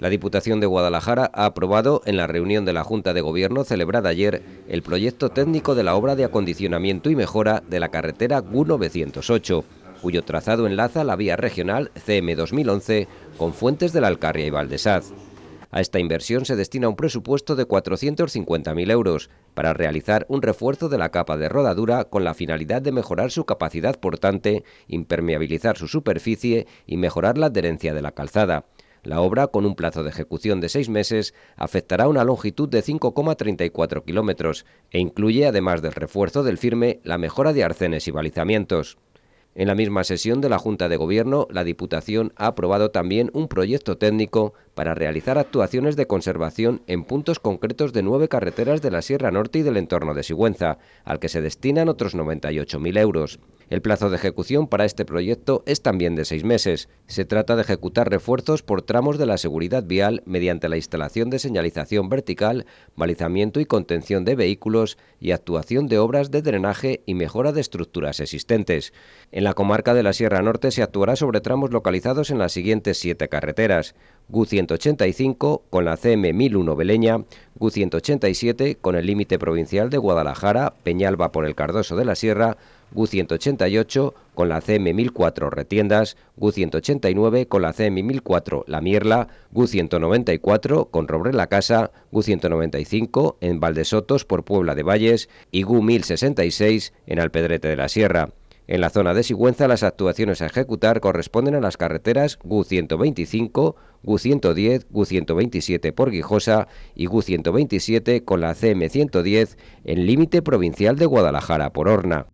La Diputación de Guadalajara ha aprobado en la reunión de la Junta de Gobierno celebrada ayer el proyecto técnico de la obra de acondicionamiento y mejora de la carretera GU908, cuyo trazado enlaza la vía regional CM2011 con fuentes de la Alcarria y Valdesaz. A esta inversión se destina un presupuesto de 450.000 euros para realizar un refuerzo de la capa de rodadura con la finalidad de mejorar su capacidad portante, impermeabilizar su superficie y mejorar la adherencia de la calzada. La obra, con un plazo de ejecución de seis meses, afectará una longitud de 5,34 kilómetros e incluye, además del refuerzo del firme, la mejora de arcenes y balizamientos. En la misma sesión de la Junta de Gobierno, la Diputación ha aprobado también un proyecto técnico para realizar actuaciones de conservación en puntos concretos de nueve carreteras de la Sierra Norte y del entorno de Sigüenza, al que se destinan otros 98.000 euros. El plazo de ejecución para este proyecto es también de seis meses. Se trata de ejecutar refuerzos por tramos de la seguridad vial mediante la instalación de señalización vertical, balizamiento y contención de vehículos y actuación de obras de drenaje y mejora de estructuras existentes. En la comarca de la Sierra Norte se actuará sobre tramos localizados en las siguientes siete carreteras. GU-185 con la CM-1001 Beleña, GU-187 con el límite provincial de Guadalajara, Peñalba por el Cardoso de la Sierra, GU-188 con la CM-1004 Retiendas, GU-189 con la CM-1004 La Mierla, GU-194 con Robre la Casa, GU-195 en Valdesotos por Puebla de Valles y GU-1066 en Alpedrete de la Sierra. En la zona de Sigüenza, las actuaciones a ejecutar corresponden a las carreteras GU125, GU110, GU127 por Guijosa y GU127 con la CM110 en límite provincial de Guadalajara por Horna.